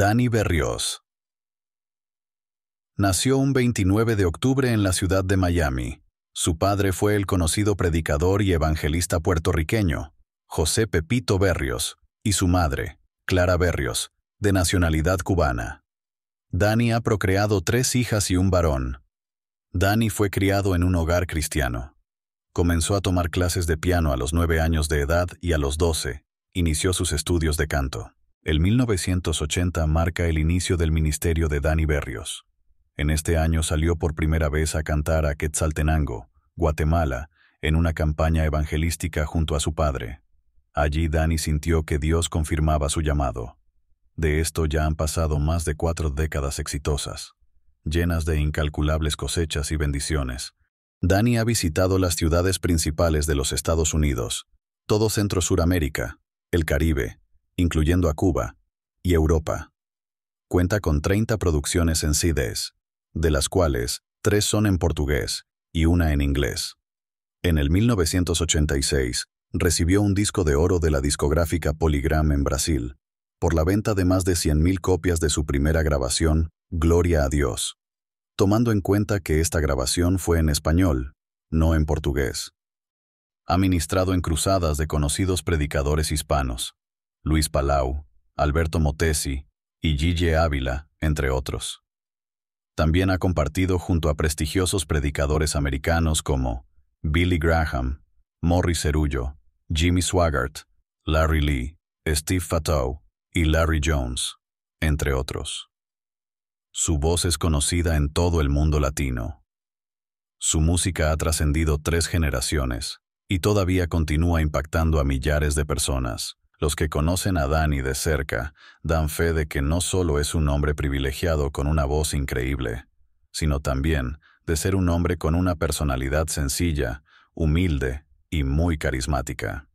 Dani Berrios. Nació un 29 de octubre en la ciudad de Miami. Su padre fue el conocido predicador y evangelista puertorriqueño, José Pepito Berrios, y su madre, Clara Berrios, de nacionalidad cubana. Dani ha procreado tres hijas y un varón. Dani fue criado en un hogar cristiano. Comenzó a tomar clases de piano a los nueve años de edad y a los doce, inició sus estudios de canto. El 1980 marca el inicio del ministerio de Dani Berrios. En este año salió por primera vez a cantar a Quetzaltenango, Guatemala, en una campaña evangelística junto a su padre. Allí Dani sintió que Dios confirmaba su llamado. De esto ya han pasado más de cuatro décadas exitosas, llenas de incalculables cosechas y bendiciones. Dani ha visitado las ciudades principales de los Estados Unidos, todo Centro-Suramérica, el Caribe, incluyendo a Cuba, y Europa. Cuenta con 30 producciones en CIDES, de las cuales tres son en portugués y una en inglés. En el 1986, recibió un disco de oro de la discográfica Polygram en Brasil, por la venta de más de 100.000 copias de su primera grabación, Gloria a Dios, tomando en cuenta que esta grabación fue en español, no en portugués. Ha ministrado en cruzadas de conocidos predicadores hispanos, Luis Palau, Alberto Motesi y G.J. Ávila, entre otros. También ha compartido junto a prestigiosos predicadores americanos como Billy Graham, Morris Cerullo, Jimmy Swaggart, Larry Lee, Steve Fatou y Larry Jones, entre otros. Su voz es conocida en todo el mundo latino. Su música ha trascendido tres generaciones y todavía continúa impactando a millares de personas. Los que conocen a Dani de cerca dan fe de que no solo es un hombre privilegiado con una voz increíble, sino también de ser un hombre con una personalidad sencilla, humilde y muy carismática.